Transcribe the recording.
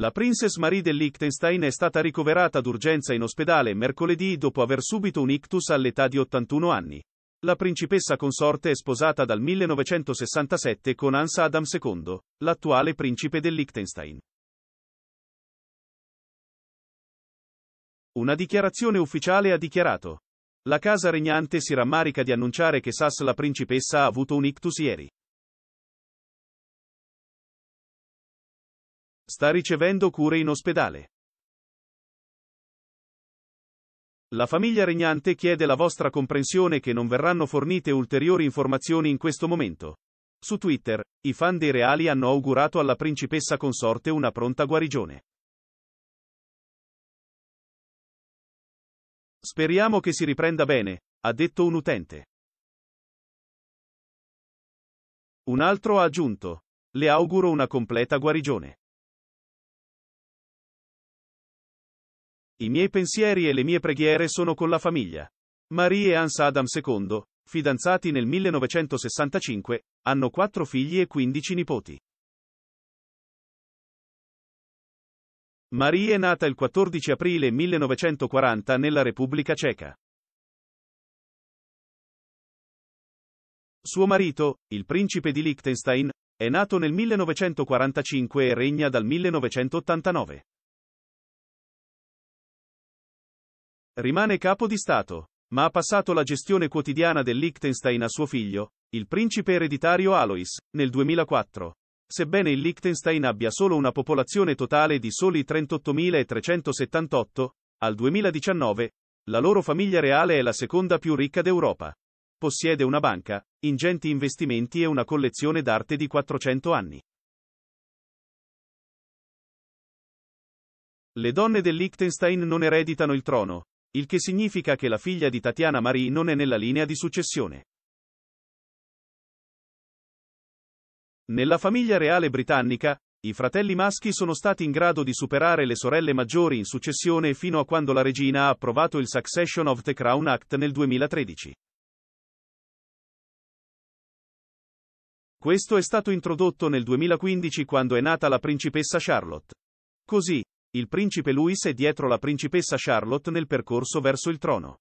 La Princess Marie del Liechtenstein è stata ricoverata d'urgenza in ospedale mercoledì dopo aver subito un ictus all'età di 81 anni. La principessa consorte è sposata dal 1967 con Hans Adam II, l'attuale principe del Liechtenstein. Una dichiarazione ufficiale ha dichiarato. La casa regnante si rammarica di annunciare che Sass la principessa ha avuto un ictus ieri. Sta ricevendo cure in ospedale. La famiglia regnante chiede la vostra comprensione che non verranno fornite ulteriori informazioni in questo momento. Su Twitter, i fan dei reali hanno augurato alla principessa consorte una pronta guarigione. Speriamo che si riprenda bene, ha detto un utente. Un altro ha aggiunto. Le auguro una completa guarigione. I miei pensieri e le mie preghiere sono con la famiglia. Marie e Hans Adam II, fidanzati nel 1965, hanno quattro figli e quindici nipoti. Marie è nata il 14 aprile 1940 nella Repubblica Ceca. Suo marito, il principe di Liechtenstein, è nato nel 1945 e regna dal 1989. Rimane capo di Stato, ma ha passato la gestione quotidiana del Liechtenstein a suo figlio, il principe ereditario Alois, nel 2004. Sebbene il Liechtenstein abbia solo una popolazione totale di soli 38.378, al 2019, la loro famiglia reale è la seconda più ricca d'Europa. Possiede una banca, ingenti investimenti e una collezione d'arte di 400 anni. Le donne del Liechtenstein non ereditano il trono, il che significa che la figlia di Tatiana Marie non è nella linea di successione. Nella famiglia reale britannica, i fratelli maschi sono stati in grado di superare le sorelle maggiori in successione fino a quando la regina ha approvato il Succession of the Crown Act nel 2013. Questo è stato introdotto nel 2015 quando è nata la principessa Charlotte. Così, il principe Louis è dietro la principessa Charlotte nel percorso verso il trono.